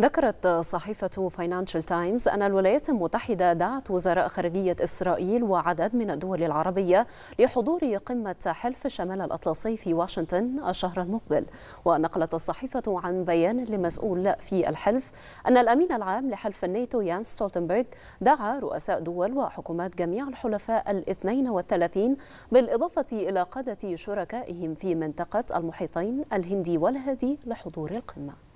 ذكرت صحيفة فاينانشال تايمز أن الولايات المتحدة دعت وزراء خارجية إسرائيل وعدد من الدول العربية لحضور قمة حلف شمال الأطلسي في واشنطن الشهر المقبل ونقلت الصحيفة عن بيان لمسؤول في الحلف أن الأمين العام لحلف الناتو يان ستولتنبرغ دعا رؤساء دول وحكومات جميع الحلفاء الاثنين والثلاثين بالإضافة إلى قادة شركائهم في منطقة المحيطين الهندي والهادي لحضور القمة